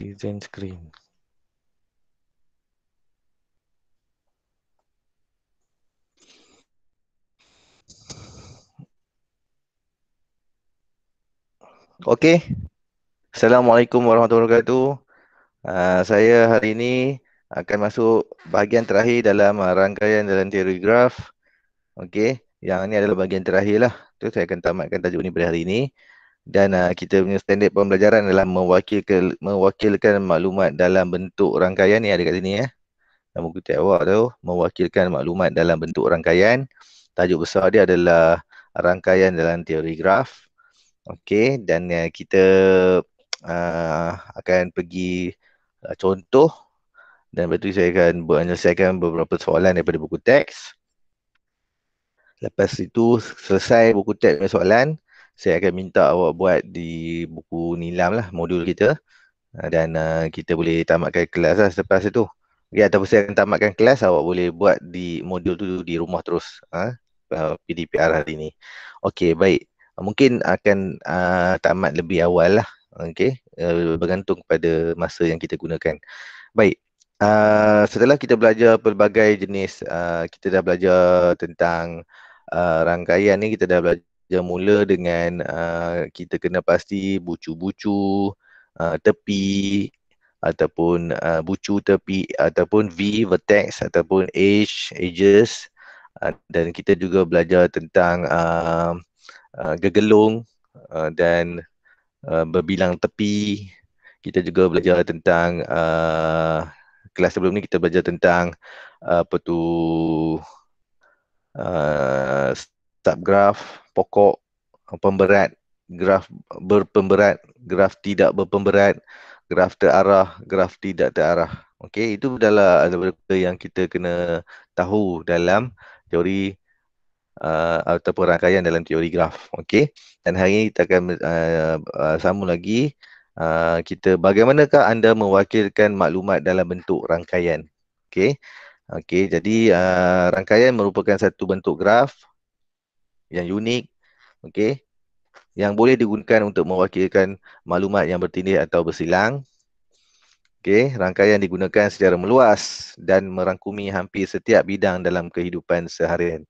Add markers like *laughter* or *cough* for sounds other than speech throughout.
present screen. Okey. Assalamualaikum warahmatullahi wabarakatuh. Uh, saya hari ini akan masuk bahagian terakhir dalam uh, rangkaian dalam teori graf. Okey, yang ini adalah bahagian terakhirlah. Tu saya akan tamatkan tajuk ini pada hari ini dan uh, kita punya standard pembelajaran adalah mewakilkan mewakilkan maklumat dalam bentuk rangkaian ni ada kat sini ya. Nama kutip awak tu mewakilkan maklumat dalam bentuk rangkaian. Tajuk besar dia adalah rangkaian dalam teori graf. Okey dan uh, kita uh, akan pergi uh, contoh dan lepas tu saya akan menyelesaikan beberapa soalan daripada buku teks. Lepas itu selesai buku teks soalan, saya akan minta awak buat di buku nilam lah modul kita ah, dan uh, kita boleh tamatkan kelas lah selepas itu. Ya, ataupun saya akan tamatkan kelas awak boleh buat di modul tu di rumah terus uh, ah, PDPR hari ni. Okey, baik. Mungkin akan uh, tamat lebih awal lah. Okey, uh, bergantung kepada masa yang kita gunakan. Baik. Uh, setelah kita belajar pelbagai jenis, uh, kita dah belajar tentang uh, rangkaian ni, kita dah belajar yang mula dengan uh, kita kena pasti bucu-bucu uh, tepi ataupun uh, bucu tepi ataupun V vertex ataupun H edges uh, dan kita juga belajar tentang uh, uh, gegelung uh, dan uh, berbilang tepi kita juga belajar tentang uh, kelas sebelum ni kita belajar tentang uh, apa tu uh, tap graf pokok pemberat graf berpemberat graf tidak berpemberat graf terarah graf tidak terarah okey itu adalah benda yang kita kena tahu dalam teori uh, ataupun rangkaian dalam teori graf okey dan hari ini kita akan uh, uh, sambung lagi uh, kita bagaimanakah anda mewakilkan maklumat dalam bentuk rangkaian okey Okey, jadi uh, rangkaian merupakan satu bentuk graf yang unik okey yang boleh digunakan untuk mewakilkan maklumat yang bertindih atau bersilang okey rangkaian digunakan secara meluas dan merangkumi hampir setiap bidang dalam kehidupan seharian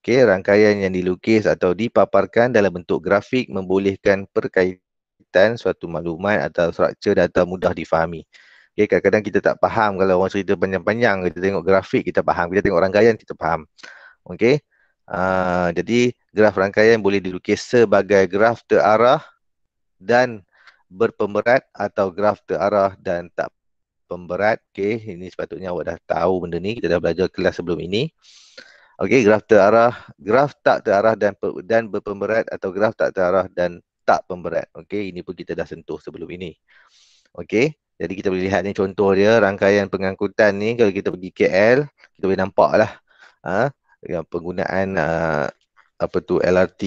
okey rangkaian yang dilukis atau dipaparkan dalam bentuk grafik membolehkan perkaitan suatu maklumat atau struktur data mudah difahami Okay, kadang-kadang kita tak faham kalau orang cerita panjang-panjang, kita tengok grafik kita faham, kita tengok rangkaian kita faham. Okay, Ah, jadi graf rangkaian boleh dilukis sebagai graf terarah dan berpemberat atau graf terarah dan tak pemberat. Okey, ini sepatutnya awak dah tahu benda ni. Kita dah belajar kelas sebelum ini. Okey, graf terarah, graf tak terarah dan dan berpemberat atau graf tak terarah dan tak pemberat. Okey, ini pun kita dah sentuh sebelum ini. Okey, jadi kita boleh lihat ni contoh dia rangkaian pengangkutan ni kalau kita pergi KL, kita boleh nampak lah. Ha? Ah, dengan penggunaan uh, apa tu LRT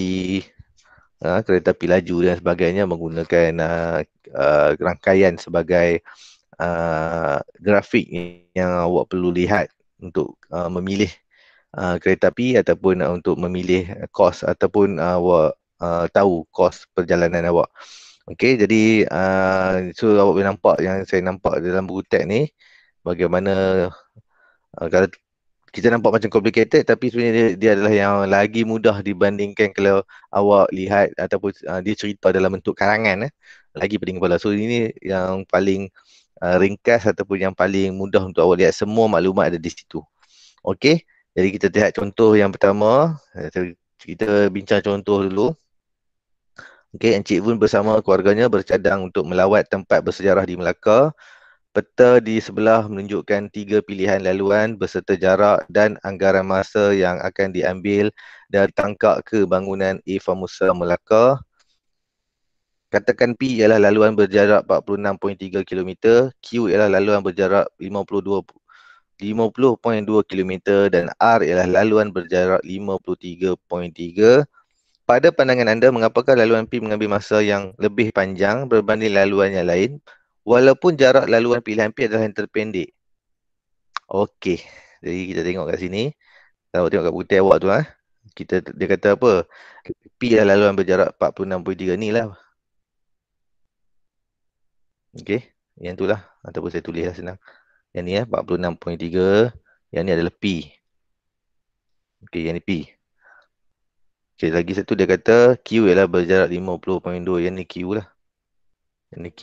uh, ah, kereta api laju dan sebagainya menggunakan uh, uh, rangkaian sebagai uh, grafik yang awak perlu lihat untuk uh, memilih uh, kereta api ataupun uh, untuk memilih kos ataupun uh, awak uh, tahu kos perjalanan awak Okey, jadi uh, so awak boleh nampak yang saya nampak dalam buku teks ni bagaimana uh, kalau kita nampak macam complicated tapi sebenarnya dia, dia adalah yang lagi mudah dibandingkan kalau awak lihat ataupun uh, dia cerita dalam bentuk karangan eh lagi pening kepala. So ini yang paling uh, ringkas ataupun yang paling mudah untuk awak lihat semua maklumat ada di situ. Okey. Jadi kita lihat contoh yang pertama. Eh, kita bincang contoh dulu. Okey, Encik Vun bersama keluarganya bercadang untuk melawat tempat bersejarah di Melaka Peta di sebelah menunjukkan tiga pilihan laluan berserta jarak dan anggaran masa yang akan diambil dari tangkap ke bangunan A Famosa Melaka. Katakan P ialah laluan berjarak 46.3 km, Q ialah laluan berjarak 52 50.2 km dan R ialah laluan berjarak 53.3. Pada pandangan anda, mengapakah laluan P mengambil masa yang lebih panjang berbanding laluan yang lain? walaupun jarak laluan pilihan P adalah yang terpendek. Okey. Jadi kita tengok kat sini. Kalau tengok kat putih awak tu ah. Ha? Kita dia kata apa? P adalah laluan berjarak 46.3 ni lah. Okey. Yang itulah ataupun saya tulislah senang. Yang ni ya eh, 46.3 yang ni adalah P. Okey, yang ni P. Okey, lagi satu dia kata Q ialah berjarak 50.2. Yang ni Q lah. Yang ni Q.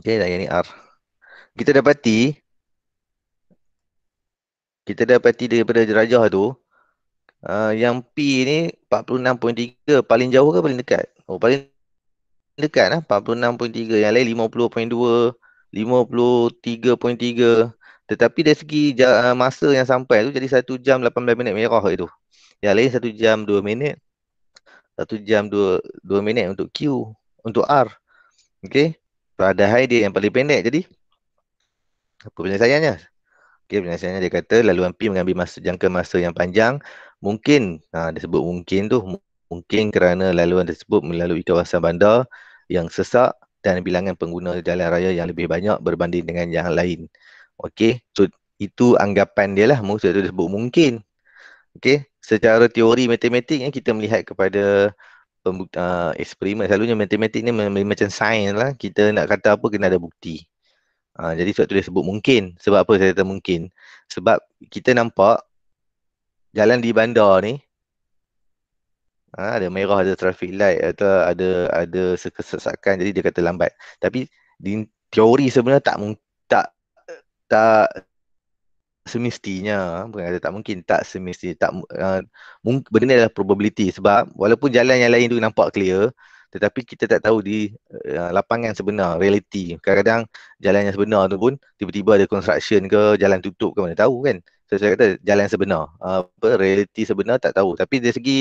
Okey, dan yang ni R. Kita dapati, kita dapati daripada jerajah tu, uh, yang P ni 46.3 paling jauh ke paling dekat? Oh, paling dekat lah. 46.3. Yang lain 50.2, 53.3. Tetapi dari segi uh, masa yang sampai tu jadi 1 jam 18 minit merah itu. Yang lain 1 jam 2 minit. 1 jam 2, 2 minit untuk Q. Untuk R. Okay. Padahal dia yang paling pendek jadi Apa penyelesaiannya? Okay, penyelesaiannya dia kata laluan P mengambil masa, jangka masa yang panjang Mungkin, ha, dia sebut mungkin tu Mungkin kerana laluan tersebut melalui kawasan bandar yang sesak Dan bilangan pengguna jalan raya yang lebih banyak berbanding dengan yang lain Okay, so itu anggapan dia lah, maksud tu dia sebut mungkin Okay, secara teori matematik kita melihat kepada pembukti, uh, ah, eksperimen selalunya matematik ni macam sains lah kita nak kata apa kena ada bukti uh, jadi sebab tu dia sebut mungkin sebab apa saya kata mungkin sebab kita nampak jalan di bandar ni uh, ada merah ada traffic light atau ada ada sesakan jadi dia kata lambat tapi di teori sebenarnya tak tak tak semestinya bukan kata tak mungkin tak semesti tak uh, mungkin, benda ni adalah probability sebab walaupun jalan yang lain tu nampak clear tetapi kita tak tahu di uh, lapangan sebenar reality kadang-kadang jalan yang sebenar tu pun tiba-tiba ada construction ke jalan tutup ke mana tahu kan so saya kata jalan sebenar uh, reality sebenar tak tahu tapi dari segi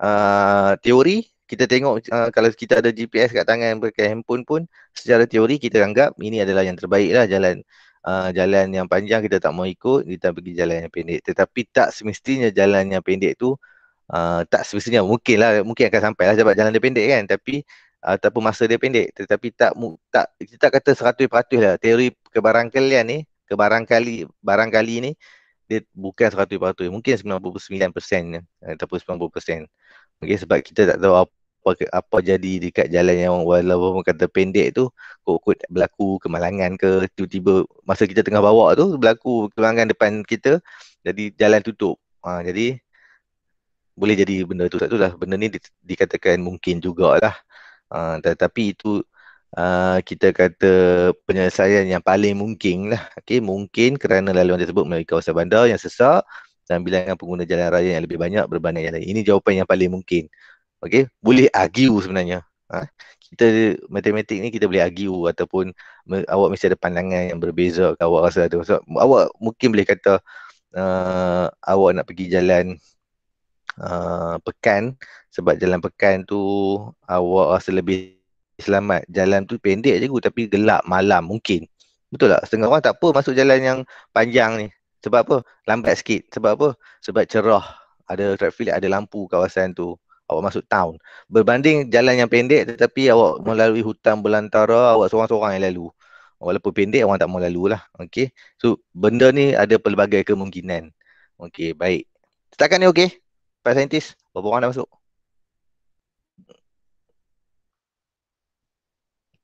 uh, teori kita tengok uh, kalau kita ada GPS kat tangan pakai handphone pun secara teori kita anggap ini adalah yang terbaiklah jalan Ah, jalan yang panjang kita tak mau ikut kita pergi jalan yang pendek tetapi tak semestinya jalan yang pendek tu uh, tak semestinya mungkin lah mungkin akan sampai lah sebab jalan dia pendek kan tapi uh, ah, ataupun masa dia pendek tetapi tak tak kita tak kata 100% lah teori kebarangkalian ni kebarangkali barangkali ni dia bukan 100% mungkin 99% eh, ataupun 90% okay, sebab kita tak tahu apa apa jadi dekat jalan yang walaupun kata pendek tu kokut berlaku kemalangan ke tiba-tiba masa kita tengah bawa tu berlaku kemalangan depan kita jadi jalan tutup ha, jadi boleh jadi benda tu satu lah benda ni di, dikatakan mungkin jugalah ha, tetapi itu uh, kita kata penyelesaian yang paling mungkin lah okay, mungkin kerana laluan tersebut melalui kawasan bandar yang sesak dan bilangan pengguna jalan raya yang lebih banyak berbanding yang lain ini jawapan yang paling mungkin Okay, boleh argue sebenarnya. Ha? Kita matematik ni kita boleh argue ataupun me, awak mesti ada pandangan yang berbeza ke awak rasa ada. So, awak mungkin boleh kata uh, awak nak pergi jalan uh, pekan sebab jalan pekan tu awak rasa lebih selamat. Jalan tu pendek je tapi gelap malam mungkin. Betul tak? Setengah orang tak apa masuk jalan yang panjang ni. Sebab apa? Lambat sikit. Sebab apa? Sebab cerah. Ada traffic ada lampu kawasan tu awak masuk town berbanding jalan yang pendek tetapi awak melalui hutan belantara awak seorang-seorang yang lalu walaupun pendek awak tak mau lalu lah okey so benda ni ada pelbagai kemungkinan okey baik setakat ni okey para saintis berapa orang dah masuk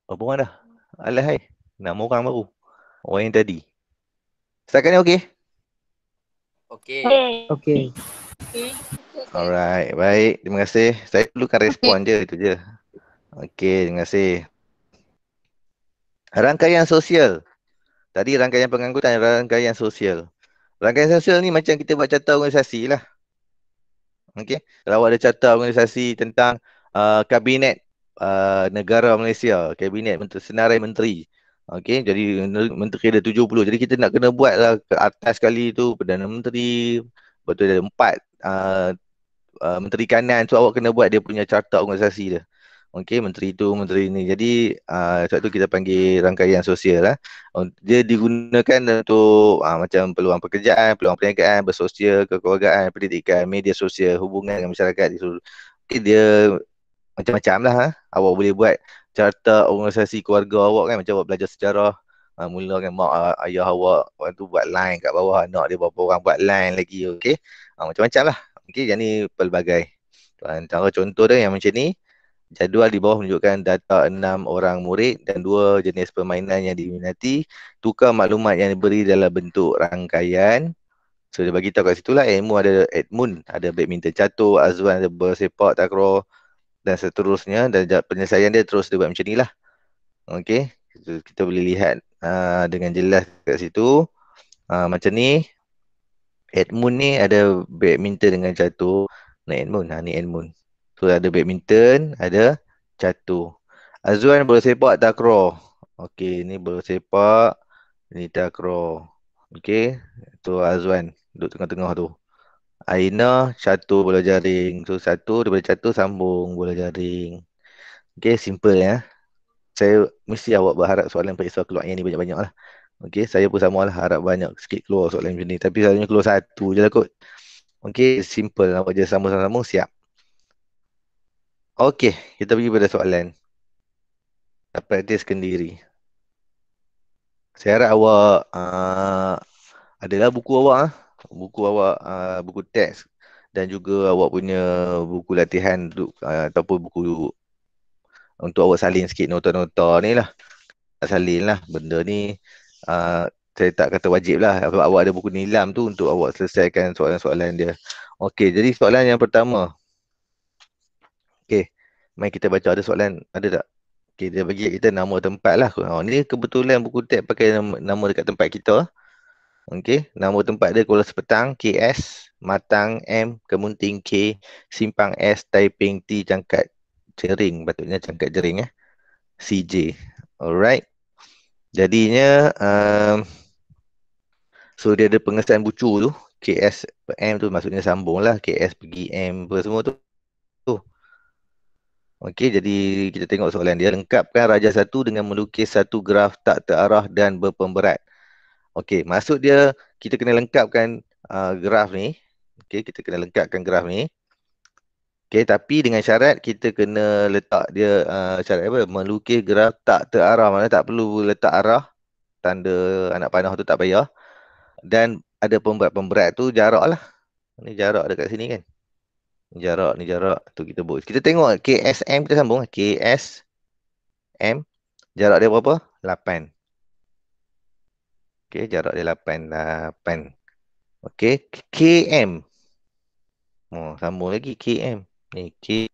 berapa orang dah alahai, hai enam orang baru orang yang tadi setakat ni okey okey okay. okay. okay. okay. Alright, baik. Terima kasih. Saya perlukan respon okay. je, itu je. Okay, terima kasih. Rangkaian sosial. Tadi rangkaian pengangkutan, rangkaian sosial. Rangkaian sosial ni macam kita buat carta organisasi lah. Okay, kalau ada carta organisasi tentang uh, kabinet uh, negara Malaysia, kabinet menteri, senarai menteri. Okay, jadi menteri ada 70. Jadi kita nak kena buat lah ke atas sekali tu, Perdana Menteri, betul ada empat uh, Uh, menteri kanan tu awak kena buat dia punya carta organisasi dia. Okey, menteri tu, menteri ni. Jadi, uh, satu kita panggil rangkaian sosial lah. Dia digunakan untuk uh, macam peluang pekerjaan, peluang perniagaan, bersosial, kekeluargaan, pendidikan, media sosial, hubungan dengan masyarakat. Okey, dia macam-macam lah. Ha? Awak boleh buat carta organisasi keluarga awak kan. Macam awak belajar sejarah. Ha, mula dengan mak uh, ayah awak waktu buat line kat bawah anak dia berapa orang buat line lagi okey ha, macam-macam lah Okey, yang ni pelbagai. Tuan, contoh dia yang macam ni. Jadual di bawah menunjukkan data enam orang murid dan dua jenis permainan yang diminati. Tukar maklumat yang diberi dalam bentuk rangkaian. So dia tahu kat situ lah Edmund ada Edmund, ada badminton catur, Azwan ada bersepak, takraw dan seterusnya. Dan penyelesaian dia terus dia buat macam ni lah. Okay, so, kita boleh lihat uh, dengan jelas kat situ. Uh, macam ni, Edmund ni ada badminton dengan catur. Ni Edmund, ha, ni Edmund. So ada badminton, ada catur. Azwan bola sepak takro. Okey, ni bola sepak, ni takro. Okey, tu Azwan duduk tengah-tengah tu. Aina catur bola jaring. So satu daripada catur sambung bola jaring. Okey, simple ya. Saya mesti awak berharap soalan Pak Iswa keluar yang ni banyak-banyak lah. Okay, saya pun sama lah harap banyak sikit keluar soalan macam ni. Tapi selalunya keluar satu je lah kot. Okey, simple. Nampak lah, je sama-sama siap. Okay, kita pergi pada soalan. Praktis sendiri. Saya harap awak uh, adalah buku awak. Uh. Buku awak, uh, buku teks. Dan juga awak punya buku latihan uh, ataupun buku untuk awak salin sikit nota-nota ni lah. Salin lah benda ni. Ah, saya tak kata wajib lah sebab awak ada buku nilam tu untuk awak selesaikan soalan-soalan dia. Okey, jadi soalan yang pertama. Okey, mari kita baca ada soalan ada tak? Okey, dia bagi kita nama tempat lah. Oh, ni kebetulan buku tek pakai nama, nama dekat tempat kita. Okey, nama tempat dia Kuala Sepetang KS, Matang M, Kemunting K, Simpang S, Taiping T, Jangkat Jering, patutnya Jangkat Jering eh. CJ. Alright. Jadinya um, So dia ada pengesan bucu tu KS M tu maksudnya sambung lah KS pergi M apa semua tu Oh, Okey jadi kita tengok soalan dia lengkapkan raja satu dengan melukis satu graf tak terarah dan berpemberat. Okey maksud dia kita kena lengkapkan uh, graf ni. Okey kita kena lengkapkan graf ni. Okay, tapi dengan syarat kita kena letak dia uh, syarat apa? Melukis gerak tak terarah. mana tak perlu letak arah. Tanda anak panah tu tak payah. Dan ada pemberat-pemberat tu jarak lah. Ni jarak ada kat sini kan. Ni jarak, ni jarak. Tu kita buat. Kita tengok KSM kita sambung. Lah. KSM. Jarak dia berapa? 8. Okay, jarak dia 8. 8. Okay, KM. Oh, sambung lagi KM ni K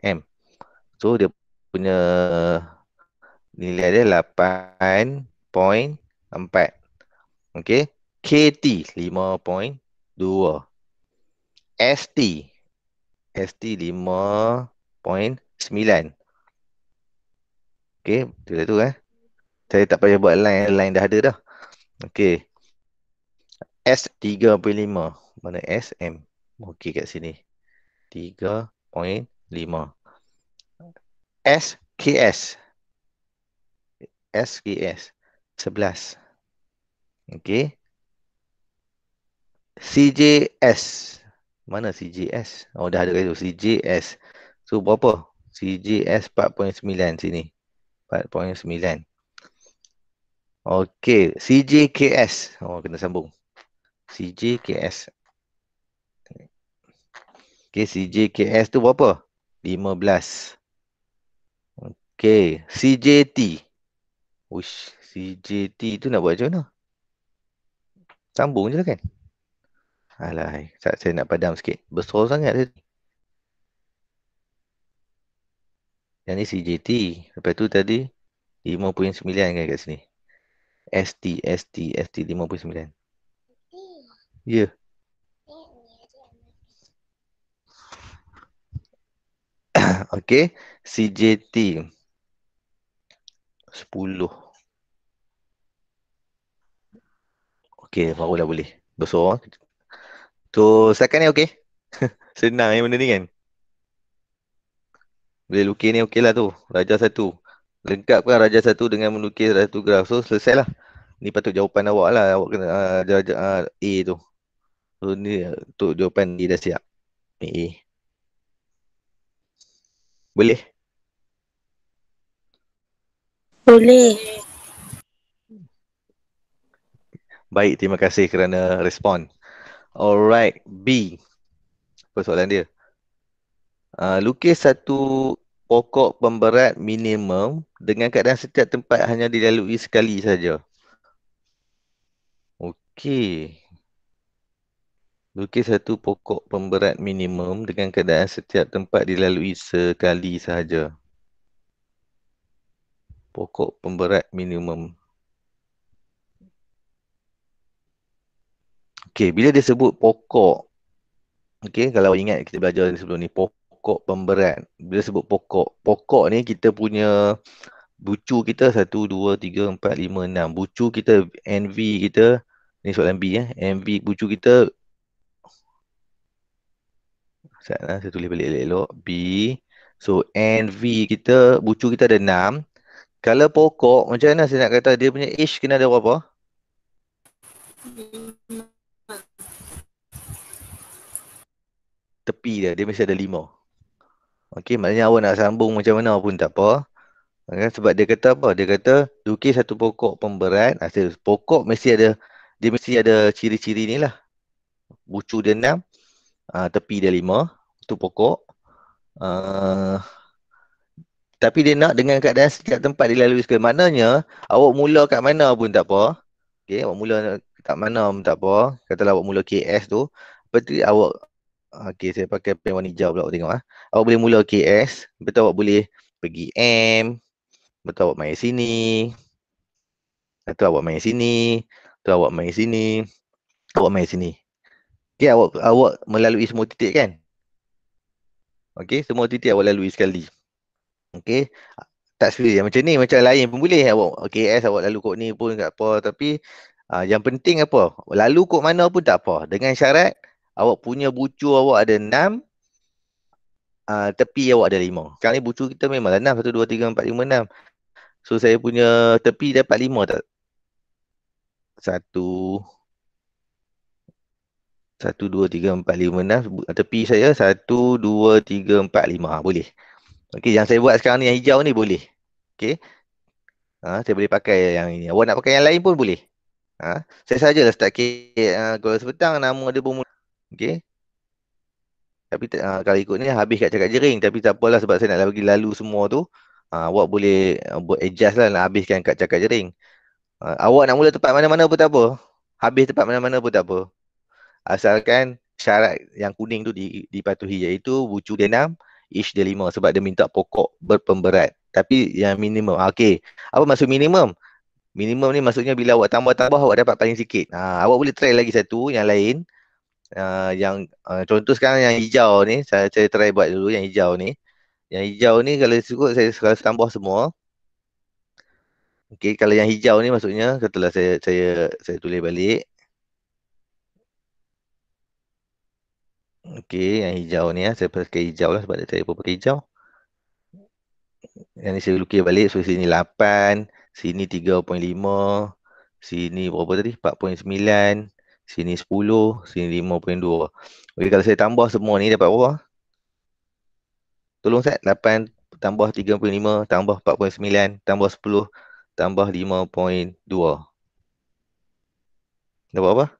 M so dia punya nilai dia 8.4 okey KT 5.2 ST ST 5.9 okey dia tu eh saya tak payah buat line line dah ada dah okey S 3.5 mana SM okey kat sini 3.5. SKS. SKS. 11. Okey. CJS. Mana CJS? Oh, dah ada kat CJS. So, berapa? CJS 4.9 sini. 4.9. Okey. CJKS. Oh, kena sambung. CJKS KCJ CJKS tu berapa? 15. Okey, CJT. Ush, CJT tu nak buat macam mana? Sambung je lah kan? Alah, saya, nak padam sikit. Besar sangat tadi. Yang ni CJT. Lepas tu tadi 5.9 kan kat sini. ST, ST, ST 5.9. Ya. Yeah. okey CJT 10 okey barulah boleh bersorang tu second ni okey *laughs* senang yang benda ni kan boleh lukis ni lah tu raja satu Lengkap kan raja satu dengan melukis raja satu graf so lah. ni patut jawapan awak lah awak kena uh, ah, jawab uh, A tu so ni untuk ah, jawapan D dah siap ni A, A. Boleh? Boleh. Baik, terima kasih kerana respon. Alright, B. Apa soalan dia? Uh, lukis satu pokok pemberat minimum dengan keadaan setiap tempat hanya dilalui sekali saja. Okey. Lukis satu pokok pemberat minimum dengan keadaan setiap tempat dilalui sekali sahaja. Pokok pemberat minimum. Okey, bila dia sebut pokok, okey, kalau ingat kita belajar sebelum ni, pokok pemberat. Bila sebut pokok, pokok ni kita punya bucu kita satu dua tiga empat lima enam Bucu kita, NV kita, ni soalan B ya. Eh. NV bucu kita Sekejap, nah, saya tulis balik elok-elok. B. So, N, V kita, bucu kita ada enam. Kalau pokok, macam mana saya nak kata dia punya H kena ada berapa? Tepi dia, dia mesti ada 5. Okay, maknanya awak nak sambung macam mana pun tak apa. Okay, sebab dia kata apa? Dia kata, lukis satu pokok pemberat. Pokok mesti ada, dia mesti ada ciri-ciri ni lah. Bucu dia enam uh, tepi dia lima tu pokok uh, tapi dia nak dengan keadaan setiap tempat dilalui sekali maknanya awak mula kat mana pun tak apa Okay, awak mula kat mana pun tak apa katalah awak mula KS tu betul awak ah, okey saya pakai pen warna hijau pula awak tengok ah awak boleh mula KS betul awak boleh pergi M betul awak main sini betul awak main sini betul awak main sini awak main sini Okay, awak awak melalui semua titik kan? Okay, semua titik awak lalui sekali. Okay, tak sekali yang macam ni, macam lain pun boleh. Awak, okay, S awak lalu kot ni pun tak apa. Tapi uh, yang penting apa? Lalu kot mana pun tak apa. Dengan syarat, awak punya bucu awak ada enam, uh, tepi awak ada lima. Sekarang ni bucu kita memang lah enam, satu, dua, tiga, empat, lima, enam. So, saya punya tepi dapat lima tak? Satu, satu, dua, tiga, empat, lima, enam. Tepi saya satu, dua, tiga, empat, lima. Ah, boleh. Okey, yang saya buat sekarang ni yang hijau ni boleh. Okey. Ha, saya boleh pakai yang ini. Awak nak pakai yang lain pun boleh. Ha, saya sajalah start kit. Ha, kalau sepetang nama dia bermula. Okey. Tapi ha, kalau ikut ni habis kat cakap jering. Tapi tak apalah sebab saya nak bagi lalu semua tu. Ha, awak boleh buat adjust lah nak habiskan kat cakap jering. Ha, awak nak mula tempat mana-mana pun tak apa. Habis tempat mana-mana pun tak apa asalkan syarat yang kuning tu dipatuhi iaitu bucu dia 6 ish dia 5 sebab dia minta pokok berpemberat tapi yang minimum ah, okey apa maksud minimum minimum ni maksudnya bila awak tambah-tambah awak dapat paling sikit ha, awak boleh try lagi satu yang lain uh, yang uh, contoh sekarang yang hijau ni saya, saya try buat dulu yang hijau ni yang hijau ni kalau cukup saya kalau tambah semua okey kalau yang hijau ni maksudnya setelah saya saya saya tulis balik Okey, yang hijau ni lah. Saya pakai hijau lah sebab dia saya pun pakai hijau. Yang ni saya lukis balik. So, sini 8. Sini 3.5. Sini berapa tadi? 4.9. Sini 10. Sini 5.2. Okey, kalau saya tambah semua ni dapat berapa? Tolong set. 8 tambah 3.5. Tambah 4.9. Tambah 10. Tambah 5.2. Dapat apa? 5.2.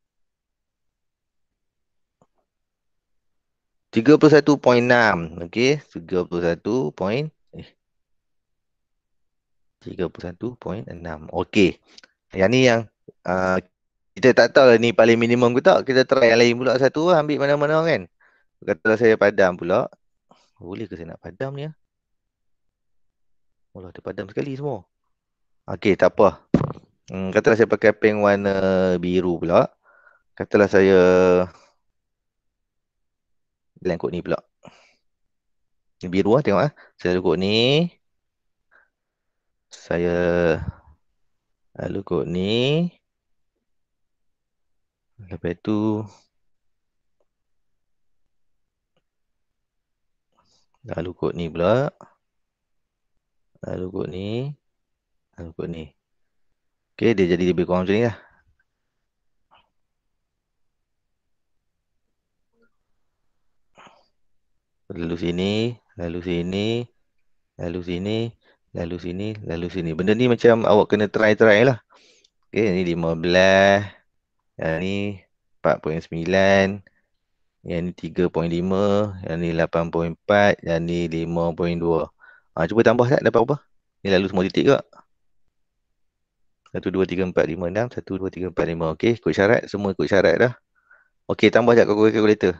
31.6 okey 31. Point, eh 31.6 okey yang ni yang uh, kita tak tahu lah ni paling minimum ke tak kita try yang lain pula satu lah ambil mana-mana kan katalah saya padam pula boleh ke saya nak padam ni ah wala dia padam sekali semua okey tak apa hmm katalah saya pakai pink warna biru pula katalah saya Line kot ni pula. Ini biru lah tengok lah. Saya kot ni. Saya lalu kot ni. Lepas tu. Lalu kot ni pula. Lalu kot ni. Lalu kot ni. Okay, dia jadi lebih kurang macam ni lah. lalu sini, lalu sini, lalu sini, lalu sini, lalu sini. Benda ni macam awak kena try-try lah. Okay, ni 15. Yang ni 4.9. Yang ni 3.5. Yang ni 8.4. Yang ni 5.2. Ha, ah, cuba tambah tak dapat apa? Ni lalu semua titik ke? 1, 2, 3, 4, 5, 6. 1, 2, 3, 4, 5. Okay, ikut syarat. Semua ikut syarat dah. Okay, tambah sekejap kalkulator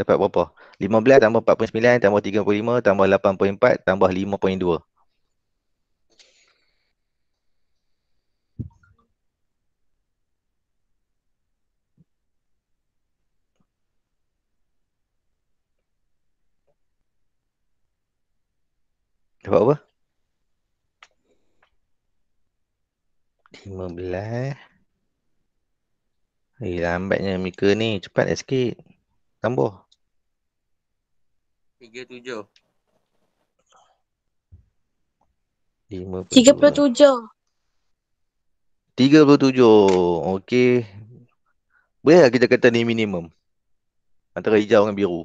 dapat berapa? 15 tambah 4.9 tambah 35 tambah 8.4 tambah 5.2. Dapat apa? 15 Eh, lambatnya mika ni. Cepat lah sikit. Tambah. Tiga tujuh. Tiga puluh tujuh. Tiga puluh tujuh. Okey. Bolehlah kita kata ni minimum. Antara hijau dengan biru.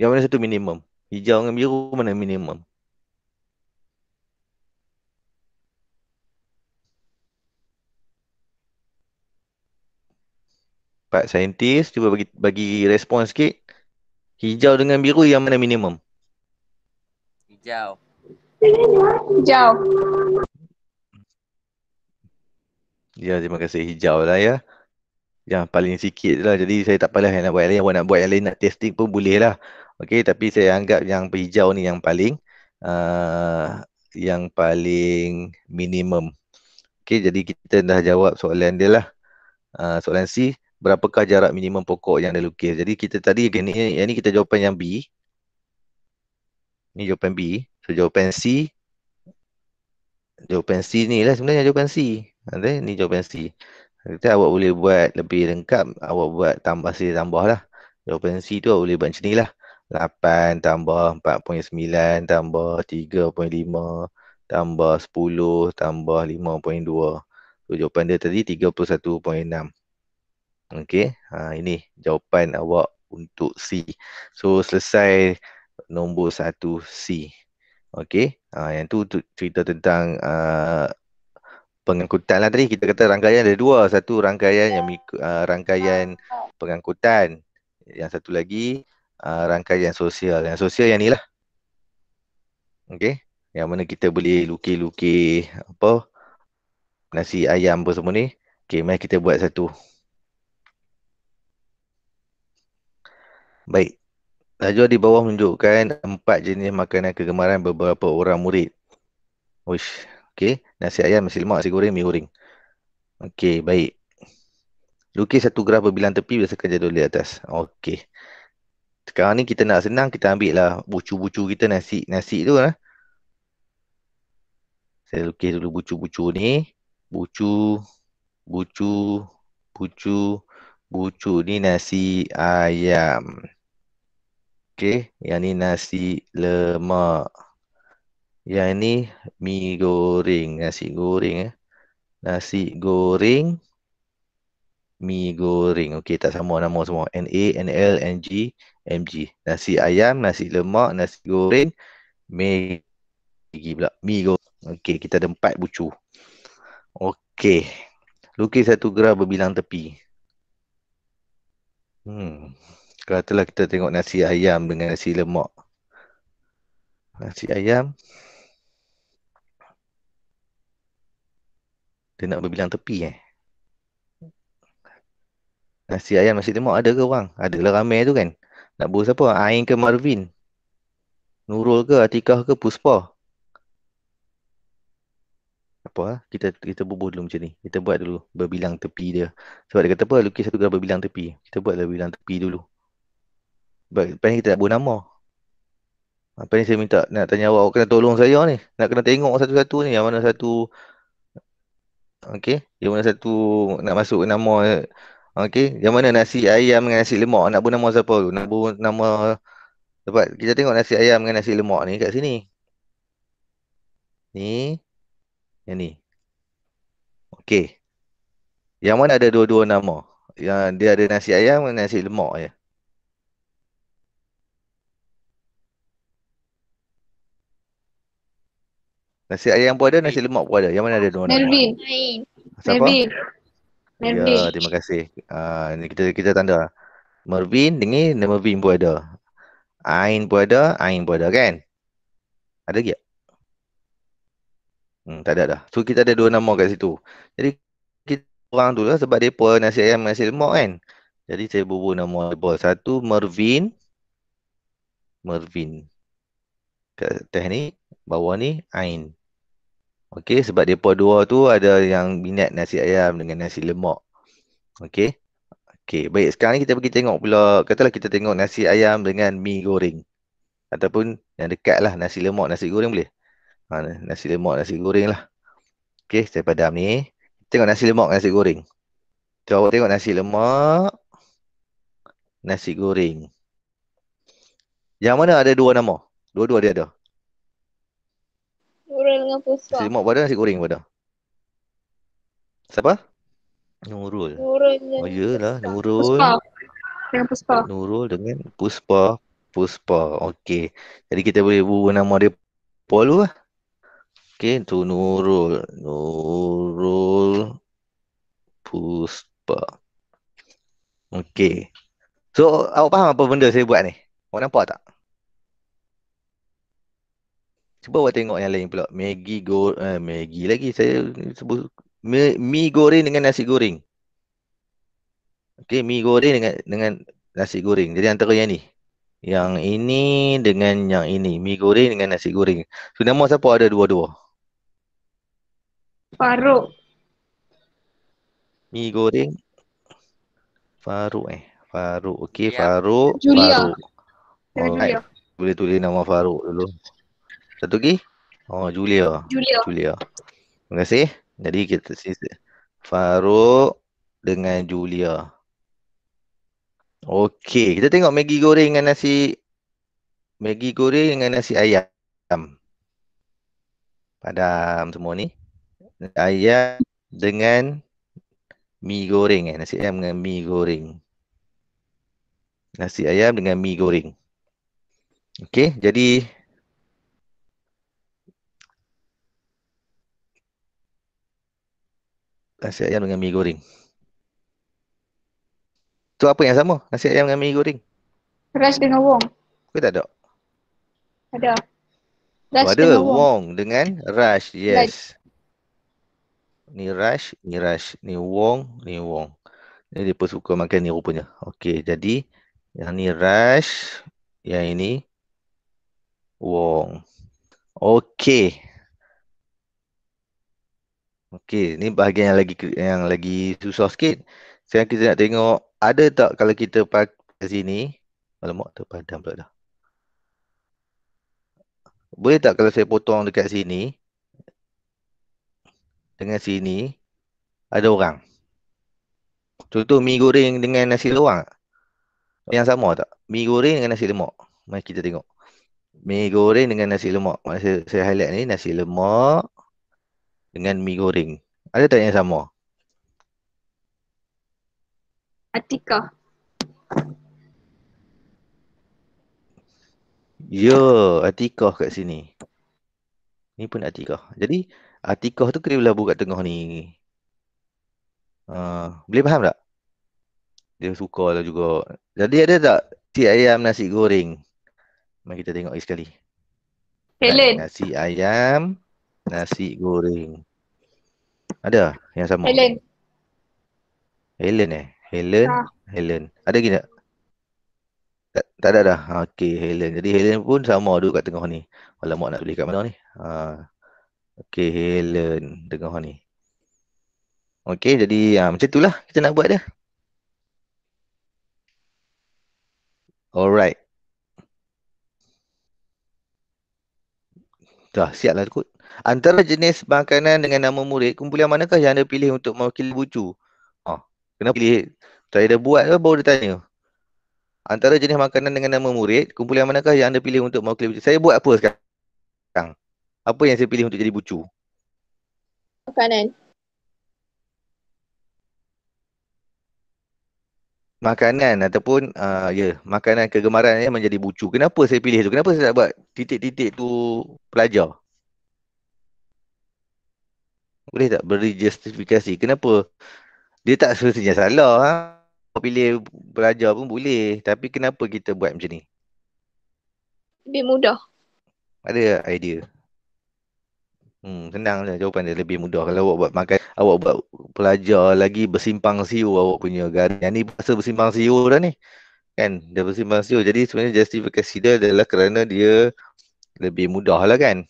Yang mana satu minimum? Hijau dengan biru mana minimum? Pak saintis cuba bagi bagi respon sikit. Hijau dengan biru yang mana minimum? Hijau. Hijau. Ya, terima kasih hijau lah ya. Yang paling sikit lah. Jadi saya tak payah nak buat yang lain. Awak nak buat yang lain, nak testing pun boleh lah. Okay, tapi saya anggap yang hijau ni yang paling uh, yang paling minimum. Okay, jadi kita dah jawab soalan dia lah. Uh, soalan C, berapakah jarak minimum pokok yang dilukis. Jadi kita tadi ini ini kita jawapan yang B. Ini jawapan B. So jawapan C jawapan C ni lah sebenarnya jawapan C. Ada ni jawapan C. Kita awak boleh buat lebih lengkap, awak buat tambah sih tambah lah. Jawapan C tu awak boleh buat macam ni lah. 8 tambah 4.9 tambah 3.5 tambah 10 tambah 5.2. So jawapan dia tadi 31.6. Okey, ha, ini jawapan awak untuk C. So selesai nombor satu C. Okey, ha, yang tu untuk cerita tentang uh, pengangkutan lah tadi. Kita kata rangkaian ada dua. Satu rangkaian yang uh, rangkaian pengangkutan. Yang satu lagi uh, rangkaian sosial. Yang sosial yang ni lah. Okey, yang mana kita boleh lukis-lukis apa nasi ayam apa semua ni. Okey, mari kita buat satu. Baik. Tajuk di bawah menunjukkan empat jenis makanan kegemaran beberapa orang murid. Wish. Okey. Nasi ayam, nasi lemak, nasi goreng, mi goreng. Okey, baik. Lukis satu graf berbilang tepi berdasarkan jadual di atas. Okey. Sekarang ni kita nak senang, kita ambil lah bucu-bucu kita nasi nasi tu lah. Saya lukis dulu bucu-bucu ni. Bucu, bucu, bucu. bucu. Bucu ni nasi ayam. Okey, yang ni nasi lemak. Yang ni mi goreng, nasi goreng eh. Nasi goreng mi goreng. Okey, tak sama nama semua. N A N L N G M G. Nasi ayam, nasi lemak, nasi goreng, mi gigi pula. Mi goreng. Okey, kita ada empat bucu. Okey. Lukis satu graf berbilang tepi. Hmm. Katalah kita tengok nasi ayam dengan nasi lemak. Nasi ayam. Dia nak berbilang tepi eh. Nasi ayam, nasi lemak ada ke orang? lah ramai tu kan? Nak buat siapa? Ain ke Marvin? Nurul ke? Atikah ke? Puspa? apa ah, kita kita bubuh dulu macam ni kita buat dulu berbilang tepi dia sebab dia kata apa lukis satu gambar bilang tepi kita buat berbilang tepi dulu sebab kita nak buat nama apa ah, ni saya minta nak tanya awak, awak kena tolong saya ni nak kena tengok satu-satu ni yang mana satu okey yang mana satu nak masuk nama okey yang mana nasi ayam dengan nasi lemak nak buat nama siapa tu nak buat nama sebab kita tengok nasi ayam dengan nasi lemak ni kat sini ni yang ni. Okey. Yang mana ada dua-dua nama? Yang dia ada nasi ayam dan nasi lemak ya. Nasi ayam pun ada, nasi lemak pun ada. Yang mana ada dua nama? Melvin. Siapa? Melvin. Ya, terima kasih. Uh, kita kita tanda. Mervin dengan Mervin pun ada. Ain pun ada, Ain pun ada kan? Ada lagi tak? Hmm, tak ada dah. So kita ada dua nama kat situ. Jadi kita orang tu lah sebab depa nasi ayam nasi lemak kan. Jadi saya bubu nama depa. Satu Mervin Mervin. Kat teknik bawah ni Ain. Okey sebab depa dua tu ada yang minat nasi ayam dengan nasi lemak. Okey. Okey, baik sekarang ni kita pergi tengok pula. Katalah kita tengok nasi ayam dengan mi goreng. Ataupun yang dekat lah nasi lemak, nasi goreng boleh? Ha, nasi lemak, nasi goreng lah. Okay, saya padam ni. Tengok nasi lemak, nasi goreng. Jom awak tengok nasi lemak, nasi goreng. Yang mana ada dua nama? Dua-dua dia ada. Nurul dengan Puspa. Nasi lemak pada nasi goreng pada. Siapa? Nurul. Nurul dengan Oh, yelah. Nurul. Puspa. Dengan Puspa. Nurul dengan Puspa. Puspa. Okey. Jadi kita boleh bubuh nama dia Paul lah. Okey, tu Nurul. Nurul Puspa. Okey. So, awak faham apa benda saya buat ni? Awak nampak tak? Cuba awak tengok yang lain pula. Maggi goreng. Eh, Maggi lagi. Saya sebut. Mi, goreng dengan nasi goreng. Okey, mi goreng dengan dengan nasi goreng. Jadi antara yang ni. Yang ini dengan yang ini. Mi goreng dengan nasi goreng. So, nama siapa ada dua-dua? Faruk. Mi goreng. Faruk eh. Faruk. Okey, yeah. Faruk. Julia. Faruk. Oh, Julia. Hai. Boleh tulis nama Faruk dulu. Satu lagi. Oh, Julia. Julia. Julia. Terima kasih. Jadi kita sisa. Faruk dengan Julia. Okey, kita tengok Maggi goreng dengan nasi Maggi goreng dengan nasi ayam. Padam semua ni ayam dengan mi goreng eh nasi ayam dengan mi goreng nasi ayam dengan mi goreng okey jadi nasi ayam dengan mi goreng tu apa yang sama nasi ayam dengan mi goreng rice dengan wong kau tak ada ada Rush oh, ada dengan wong. wong dengan rush yes rush ni Raj, ni Raj, ni Wong, ni Wong. Ni dia suka makan ni rupanya. Okey, jadi yang ni Raj, yang ini Wong. Okey. Okey, ni bahagian yang lagi yang lagi susah sikit. Sekarang kita nak tengok ada tak kalau kita pakai sini. Alamak, terpadam pula dah. Boleh tak kalau saya potong dekat sini? dengan sini ada orang. Contoh mi goreng dengan nasi lemak. Yang sama tak? Mi goreng dengan nasi lemak. Mari kita tengok. Mi goreng dengan nasi lemak. Maksud saya highlight ni nasi lemak dengan mi goreng. Ada tak yang sama? Atika. Yo, ya, Atika kat sini. Ni pun Atika. Jadi Atikah tu kena berlabuh kat tengah ni. Uh, boleh faham tak? Dia suka lah juga. Jadi ada tak si ayam nasi goreng? Mari kita tengok lagi sekali. Helen. Nasi ayam nasi goreng. Ada yang sama? Helen. Helen eh? Helen? Ha. Helen. Ada lagi tak? Tak, tak ada dah. Ah, okey, Helen. Jadi Helen pun sama duduk kat tengah ni. Alamak nak beli kat mana ni? Haa. Uh. Okay Helen dengar ni. Okay jadi ha, macam tu lah kita nak buat dia. Alright. Dah siap lah kot. Antara jenis makanan dengan nama murid, kumpulan manakah yang anda pilih untuk mewakili bucu? Oh ah, kenapa pilih? Saya dah buat ke baru dia tanya. Antara jenis makanan dengan nama murid, kumpulan manakah yang anda pilih untuk mewakili bucu? Saya buat apa sekarang? apa yang saya pilih untuk jadi bucu? Makanan. Makanan ataupun uh, ya yeah, makanan kegemaran ya menjadi bucu. Kenapa saya pilih tu? Kenapa saya tak buat titik-titik tu pelajar? Boleh tak beri justifikasi? Kenapa? Dia tak sebenarnya salah. Ha? Pilih pelajar pun boleh. Tapi kenapa kita buat macam ni? Lebih mudah. Ada idea? Hmm, senang je jawapan dia lebih mudah kalau awak buat makan awak buat pelajar lagi bersimpang siu awak punya garis yang ni pasal bersimpang siu dah ni kan dia bersimpang siu jadi sebenarnya justifikasi dia adalah kerana dia lebih mudah lah kan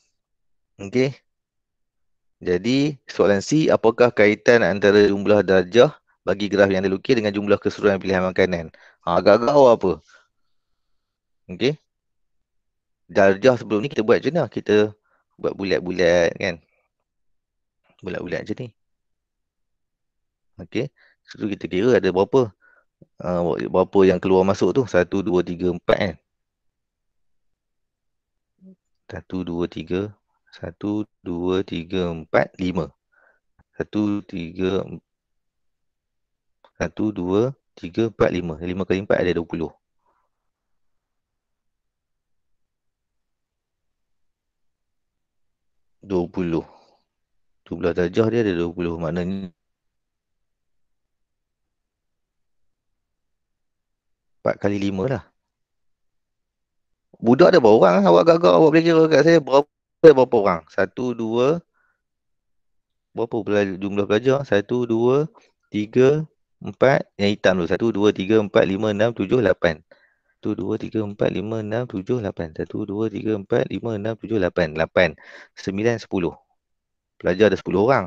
okey jadi soalan C apakah kaitan antara jumlah darjah bagi graf yang dilukis dengan jumlah keseluruhan pilihan makanan ha, agak-agak awak apa okey darjah sebelum ni kita buat macam mana kita buat bulat-bulat kan bulat-bulat je ni ok so tu kita kira ada berapa uh, berapa yang keluar masuk tu satu dua tiga empat. kan 1, 2, 3, 4 1, 2, 3, 4 satu, tiga, satu, dua, tiga, empat, lima. Lima kali empat ada dua puluh. 20. 17 darjah dia ada 20 maknanya. Empat kali lima lah. Budak ada berapa orang? Awak agak-agak awak boleh kira kat saya berapa, berapa orang? Satu, dua. Berapa jumlah pelajar? Satu, dua, tiga, empat. Yang hitam tu. Satu, dua, tiga, empat, lima, enam, tujuh, lapan. 1, 2, 3, 4, 5, 6, 7, 8 1, 2, 3, 4, 5, 6, 7, 8 8, 9, 10 Pelajar ada 10 orang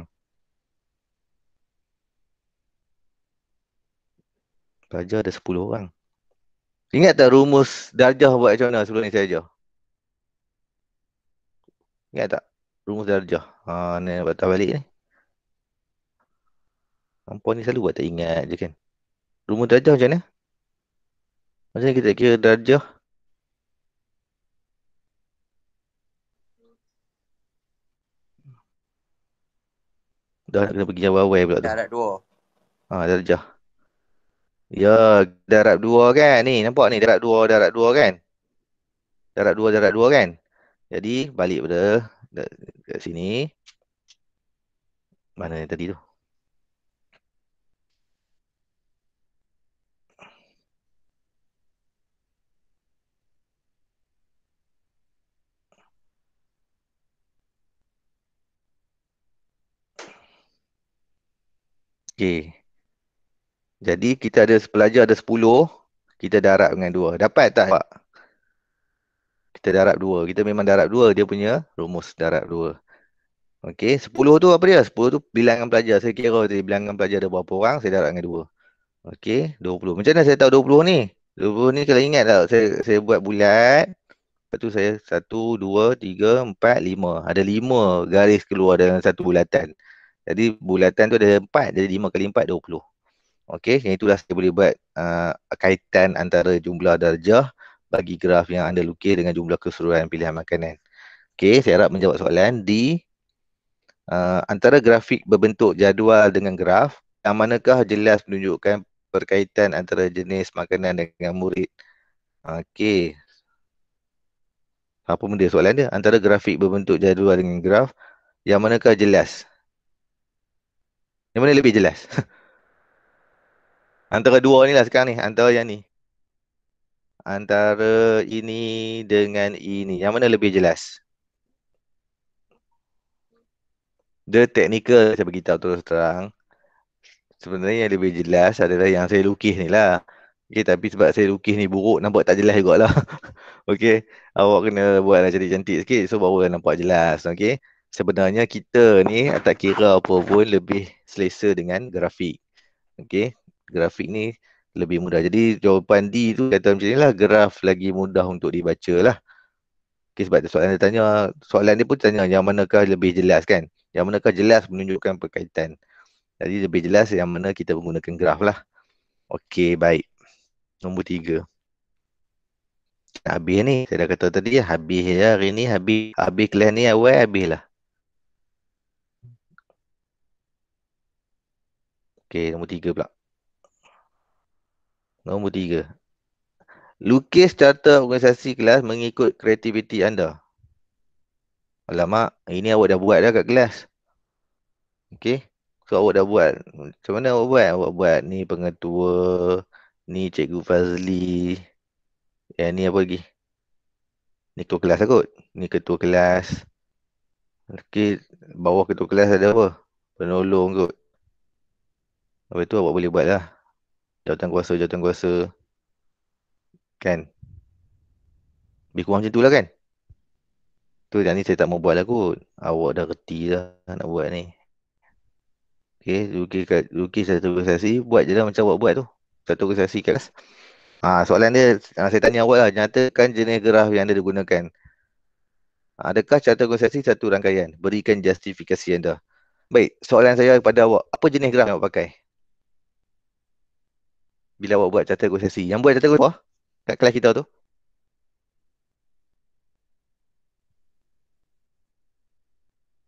Pelajar ada 10 orang Ingat tak rumus darjah buat macam mana sebelum ni saya ajar? Ingat tak rumus darjah? Haa, ni patah balik ni Ampun ni selalu buat tak ingat je kan Rumus darjah macam mana? Macam kita kira darjah Dah nak kena pergi jawab awal pula tu Darab dua Haa ah, darjah Ya darab dua kan ni nampak ni darab dua darab dua kan Darab dua darab dua kan Jadi balik pada kat sini Mana yang tadi tu Okey. Jadi kita ada pelajar ada 10, kita darab dengan 2. Dapat tak? Pak? Kita darab 2. Kita memang darab 2 dia punya rumus darab 2. Okey, 10 tu apa dia? 10 tu bilangan pelajar. Saya kira tadi bilangan pelajar ada berapa orang, saya darab dengan 2. Okey, 20. Macam mana saya tahu 20 ni? 20 ni kalau ingat tak saya saya buat bulat. Lepas tu saya 1 2 3 4 5. Ada 5 garis keluar dalam satu bulatan. Jadi bulatan tu ada empat, jadi lima kali empat dua puluh. Okey, yang itulah saya boleh buat uh, kaitan antara jumlah darjah bagi graf yang anda lukis dengan jumlah keseluruhan pilihan makanan. Okey, saya harap menjawab soalan di uh, antara grafik berbentuk jadual dengan graf, yang manakah jelas menunjukkan perkaitan antara jenis makanan dengan murid? Okey. Apa benda soalan dia? Antara grafik berbentuk jadual dengan graf, yang manakah jelas? Yang mana lebih jelas? *laughs* antara dua ni lah sekarang ni. Antara yang ni. Antara ini dengan ini. Yang mana lebih jelas? The technical saya beritahu terus terang. Sebenarnya yang lebih jelas adalah yang saya lukis ni lah. Okay, tapi sebab saya lukis ni buruk, nampak tak jelas juga lah. *laughs* okay, awak kena buat cantik-cantik sikit so bawa nampak jelas. Okay, sebenarnya kita ni tak kira apa pun lebih selesa dengan grafik. Okey, grafik ni lebih mudah. Jadi jawapan D tu kata macam ni lah, graf lagi mudah untuk dibaca lah. Okey, sebab soalan dia tanya, soalan dia pun tanya yang manakah lebih jelas kan? Yang manakah jelas menunjukkan perkaitan. Jadi lebih jelas yang mana kita menggunakan graf lah. Okey, baik. Nombor tiga. Habis ni, saya dah kata tadi ya, habis ya hari ni, habis, habis kelas ni awal, habis lah. Okey, nombor tiga pula. Nombor tiga. Lukis carta organisasi kelas mengikut kreativiti anda. Alamak, ini awak dah buat dah kat kelas. Okey. So awak dah buat. Macam mana awak buat? Awak buat ni pengetua, ni cikgu Fazli. Eh ni apa lagi? Ni ketua kelas aku. Lah ni ketua kelas. Okey, bawah ketua kelas ada apa? Penolong kot. Lepas itu? awak boleh buat lah. Jawatan kuasa, jawatan kuasa. Kan? Lebih kurang macam tu lah kan? Tu yang ni saya tak mau buat lah kot. Awak dah reti lah nak buat ni. Okay, lukis, kat, lukis satu kesaksi, buat je lah macam awak buat tu. Satu kesaksi kat kelas. Ha, soalan dia, ha, saya tanya awak lah, nyatakan jenis graf yang anda gunakan. Adakah carta konsesi satu rangkaian? Berikan justifikasi anda. Baik, soalan saya kepada awak, apa jenis graf yang awak pakai? bila awak buat carta negosiasi. Yang buat carta negosiasi apa? Kat kelas kita tu.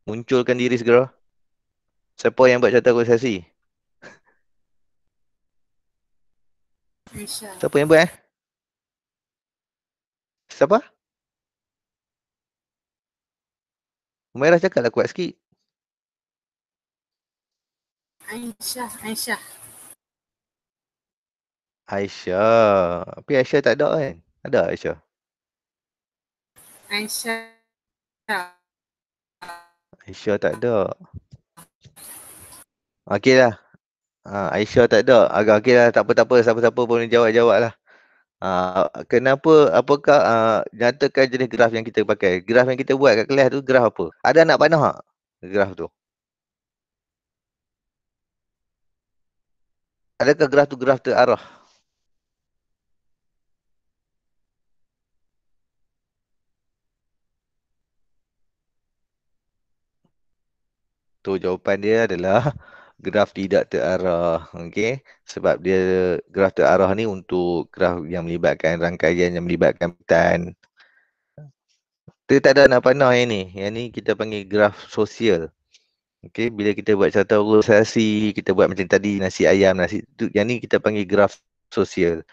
Munculkan diri segera. Siapa yang buat carta negosiasi? Aisyah. Siapa yang buat eh? Siapa? Umairah cakap lah kuat sikit. Aisyah, Aisyah. Aisyah. Tapi Aisyah tak ada kan? Ada Aisyah? Aisyah. Aisyah tak ada. Okeylah. Ha, Aisyah tak ada. Agak okeylah. Tak apa-apa. Siapa-siapa pun jawab-jawab lah. Ha, kenapa? Apakah? Ha, nyatakan jenis graf yang kita pakai. Graf yang kita buat kat kelas tu graf apa? Ada anak panah tak? Graf tu. Adakah graf tu graf terarah? Tu jawapan dia adalah *laughs* graf tidak terarah. Okey. Sebab dia graf terarah ni untuk graf yang melibatkan rangkaian yang melibatkan petan. Dia tak ada nak panah yang ni. Yang ni kita panggil graf sosial. Okey, bila kita buat satu organisasi, kita buat macam tadi nasi ayam, nasi tu, yang ni kita panggil graf sosial.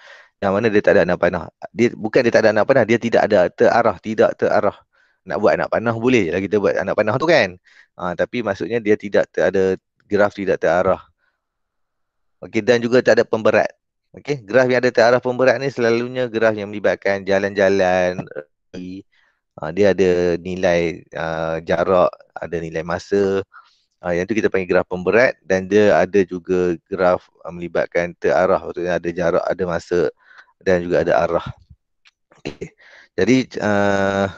Yang mana dia tak ada anak panah. Dia bukan dia tak ada anak panah, dia tidak ada terarah, tidak terarah nak buat anak panah boleh je lah kita buat anak panah tu kan. Ha, tapi maksudnya dia tidak ada graf tidak terarah. Okey dan juga tak ada pemberat. Okey, graf yang ada terarah pemberat ni selalunya graf yang melibatkan jalan-jalan. Ha, dia ada nilai uh, jarak, ada nilai masa. Ha, yang tu kita panggil graf pemberat dan dia ada juga graf uh, ha, melibatkan terarah. Maksudnya ada jarak, ada masa dan juga ada arah. Okay Jadi uh,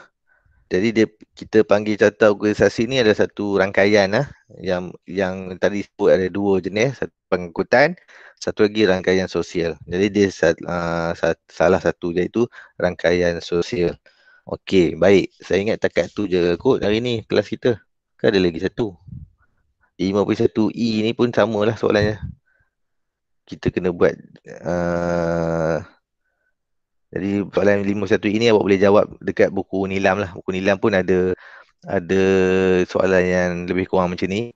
jadi dia kita panggil carta organisasi ni ada satu rangkaian lah yang yang tadi sebut ada dua jenis satu pengangkutan satu lagi rangkaian sosial. Jadi dia uh, salah satu iaitu rangkaian sosial. Okey, baik. Saya ingat takat tu je kot hari ni kelas kita. Kan ada lagi satu. 51E e ni pun samalah soalannya. Kita kena buat uh, jadi soalan 51 ini awak boleh jawab dekat buku Nilam lah. Buku Nilam pun ada ada soalan yang lebih kurang macam ni.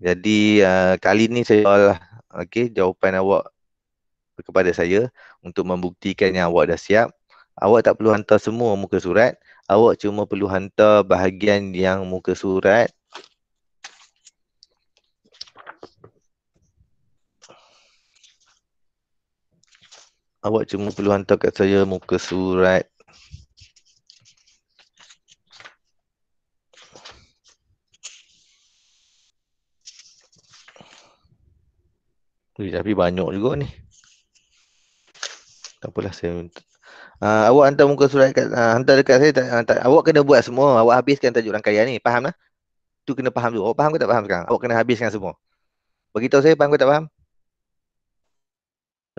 Jadi uh, kali ni saya lah okay jawapan awak kepada saya untuk membuktikan yang awak dah siap. Awak tak perlu hantar semua muka surat. Awak cuma perlu hantar bahagian yang muka surat Awak cuma perlu hantar kat saya muka surat. Ui, tapi banyak juga ni. Tak apalah saya minta. Uh, awak hantar muka surat kat, uh, hantar dekat saya. Tak, ah, tak, awak kena buat semua. Awak habiskan tajuk rangkaian ni. Faham lah. Tu kena faham tu. Awak faham ke tak faham sekarang? Awak kena habiskan semua. Beritahu saya faham ke tak faham?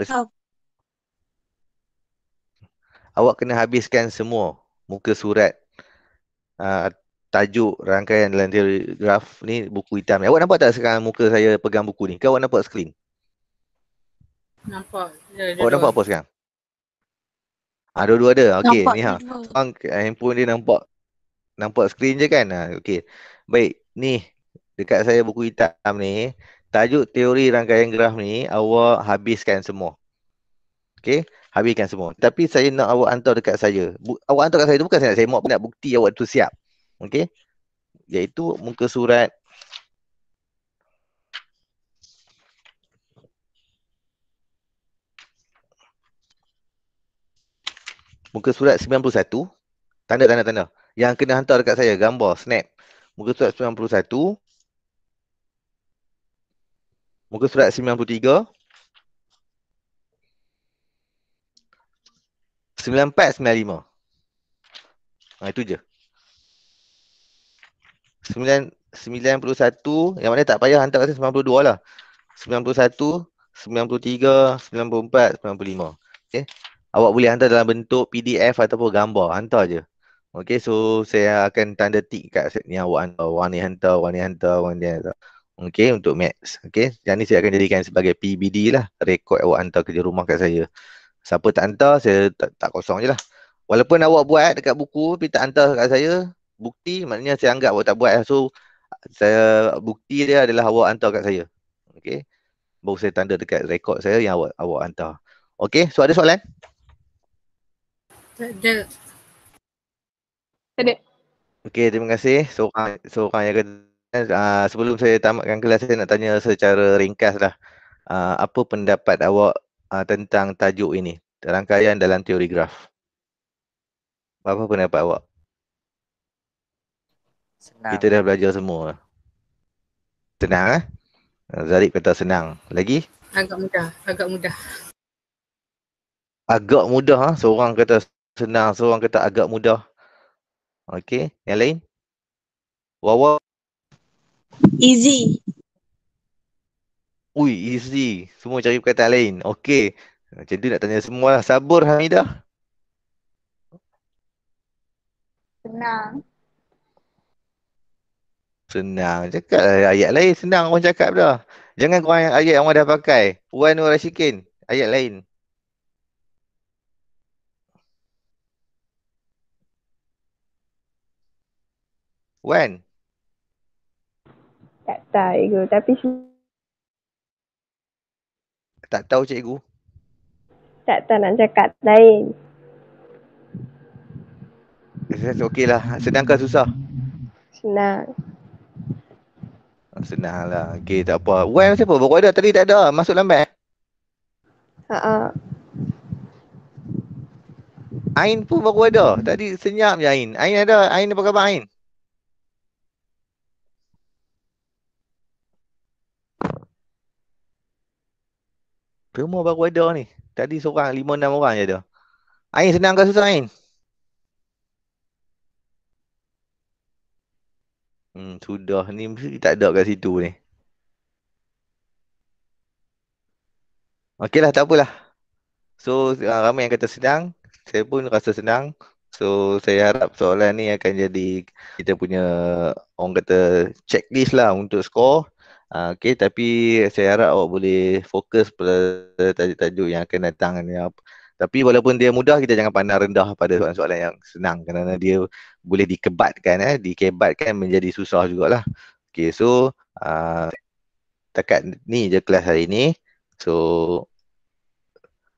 Faham awak kena habiskan semua muka surat uh, tajuk rangkaian dalam teori graf ni buku hitam ni. Awak nampak tak sekarang muka saya pegang buku ni? Kau awak nampak screen? Nampak. Ya, awak nampak apa sekarang? Ah, dua-dua ada. Okey, ni ha. Sekarang handphone dia nampak nampak screen je kan? Ah, Okey. Baik, ni dekat saya buku hitam ni, tajuk teori rangkaian graf ni awak habiskan semua. Okey habiskan semua. Tapi saya nak awak hantar dekat saya. Bu- awak hantar dekat saya tu bukan saya nak semak, nak bukti awak tu siap. Okey? Yaitu muka surat Muka surat 91 Tanda, tanda, tanda Yang kena hantar dekat saya Gambar, snap Muka surat 91 Muka surat Ha, itu je. 91 yang mana tak payah hantar kata 92 lah. 91, 93, 94, 95. Okay. Awak boleh hantar dalam bentuk PDF ataupun gambar. Hantar je. Okay, so saya akan tanda tik kat set ni awak hantar. Orang ni hantar, orang ni hantar, orang ni hantar. Okay, untuk max. Okay, yang ni saya akan jadikan sebagai PBD lah. Rekod awak hantar kerja rumah kat saya. Siapa tak hantar, saya tak, tak kosong je lah. Walaupun awak buat eh, dekat buku tapi tak hantar dekat saya, bukti maknanya saya anggap awak tak buat. Eh. So, saya, bukti dia adalah awak hantar kat saya. Okay. Baru saya tanda dekat rekod saya yang awak, awak hantar. Okay, so ada soalan? Tak ada. Tak ada. Okay, terima kasih. Seorang, seorang yang kata, uh, sebelum saya tamatkan kelas, saya nak tanya secara ringkas lah. Uh, apa pendapat awak uh, tentang tajuk ini, rangkaian dalam teori graf. Apa pendapat awak? Senang. Kita dah belajar semua. Senang eh? Zarif kata senang. Lagi? Agak mudah, agak mudah. Agak mudah ha? seorang kata senang, seorang kata agak mudah. Okey, yang lain? Wawa? Easy. Ui, easy, Semua cari perkataan lain. Okey. Macam tu nak tanya semua lah. Sabur Hamidah. Senang. Senang. Cakap lah ayat lain. Senang orang cakap dah. Jangan korang ayat yang orang dah pakai. Puan Nur Rashikin. Ayat lain. When? Tak tahu. Tapi tak tahu cikgu. Tak tahu nak cakap lain. Saya rasa okey lah. Senang ke susah? Senang. Ah, Senang lah. Okay, tak apa. Wan macam apa? Baru ada tadi tak ada. Masuk lambat. Eh? Haa. Ain pun baru ada. Tadi senyap je Ain. Ain ada. Ain apa khabar Ain? Firma baru ada ni. Tadi seorang, lima, enam orang je ada. Ain senang ke susah Ain? Hmm, sudah ni mesti tak ada kat situ ni. lah, tak apalah. So, uh, ramai yang kata senang. Saya pun rasa senang. So, saya harap soalan ni akan jadi kita punya orang kata checklist lah untuk score. Ah, okay, tapi saya harap awak boleh fokus pada tajuk-tajuk yang akan datang ni. Tapi walaupun dia mudah, kita jangan pandang rendah pada soalan-soalan yang senang kerana dia boleh dikebatkan, eh, dikebatkan menjadi susah jugalah. Okay, so uh, ah, dekat ni je kelas hari ni. So,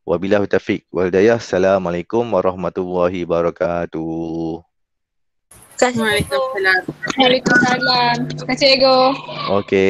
wabillah taufiq wal dayah. Assalamualaikum warahmatullahi wabarakatuh. Assalamualaikum. Waalaikumsalam. Assalamualaikum. Assalamualaikum. Assalamualaikum. Assalamualaikum. Okay.